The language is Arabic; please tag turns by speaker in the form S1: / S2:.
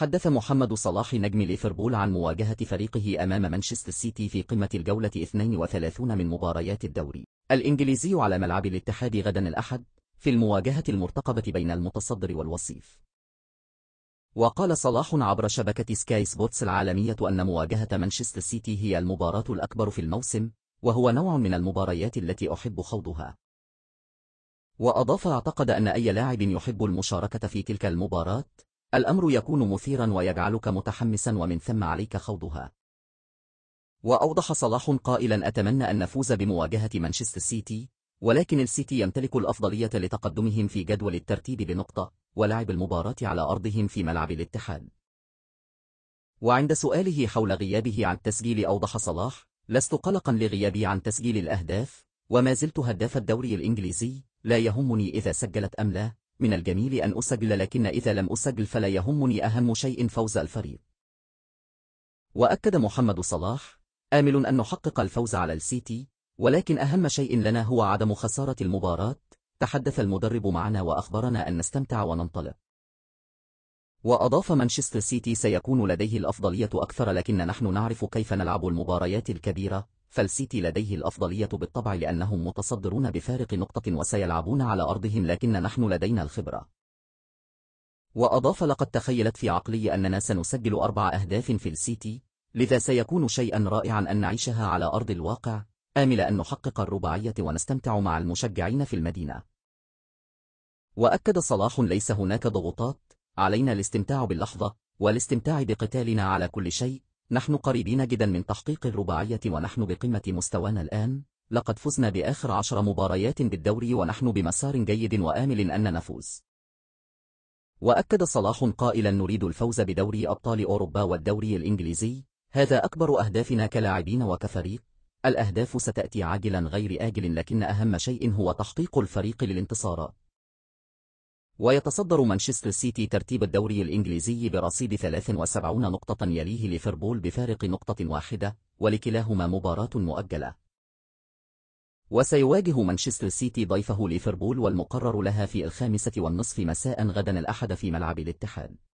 S1: تحدث محمد صلاح نجم ليفربول عن مواجهة فريقه أمام مانشستر سيتي في قمة الجولة 32 من مباريات الدوري الإنجليزي على ملعب الاتحاد غدا الأحد في المواجهة المرتقبة بين المتصدر والوصيف وقال صلاح عبر شبكة سكاي سبورتس العالمية أن مواجهة مانشستر سيتي هي المباراة الأكبر في الموسم وهو نوع من المباريات التي أحب خوضها وأضاف اعتقد أن أي لاعب يحب المشاركة في تلك المباراة الأمر يكون مثيرا ويجعلك متحمسا ومن ثم عليك خوضها وأوضح صلاح قائلا أتمنى أن نفوز بمواجهة مانشستر سيتي ولكن السيتي يمتلك الأفضلية لتقدمهم في جدول الترتيب بنقطة ولعب المباراة على أرضهم في ملعب الاتحاد وعند سؤاله حول غيابه عن التسجيل أوضح صلاح لست قلقا لغيابي عن تسجيل الأهداف وما زلت هداف الدوري الإنجليزي لا يهمني إذا سجلت أم لا من الجميل أن أسجل لكن إذا لم أسجل فلا يهمني أهم شيء فوز الفريق وأكد محمد صلاح آمل أن نحقق الفوز على السيتي ولكن أهم شيء لنا هو عدم خسارة المباراة تحدث المدرب معنا وأخبرنا أن نستمتع وننطلق وأضاف مانشستر سيتي سيكون لديه الأفضلية أكثر لكن نحن نعرف كيف نلعب المباريات الكبيرة فالسيتي لديه الأفضلية بالطبع لأنهم متصدرون بفارق نقطة وسيلعبون على أرضهم لكن نحن لدينا الخبرة وأضاف لقد تخيلت في عقلي أننا سنسجل أربع أهداف في السيتي لذا سيكون شيئا رائعا أن نعيشها على أرض الواقع آمل أن نحقق الرباعية ونستمتع مع المشجعين في المدينة وأكد صلاح ليس هناك ضغوطات علينا الاستمتاع باللحظة والاستمتاع بقتالنا على كل شيء نحن قريبين جدا من تحقيق الرباعية ونحن بقمة مستوانا الآن لقد فزنا بآخر عشر مباريات بالدوري ونحن بمسار جيد وآمل أن نفوز وأكد صلاح قائلا نريد الفوز بدوري أبطال أوروبا والدوري الإنجليزي هذا أكبر أهدافنا كلاعبين وكفريق الأهداف ستأتي عاجلا غير آجل لكن أهم شيء هو تحقيق الفريق للانتصارات ويتصدر مانشستر سيتي ترتيب الدوري الإنجليزي برصيد 73 نقطة يليه ليفربول بفارق نقطة واحدة ولكلاهما مباراة مؤجلة وسيواجه مانشستر سيتي ضيفه ليفربول والمقرر لها في الخامسة والنصف مساء غدا الأحد في ملعب الاتحاد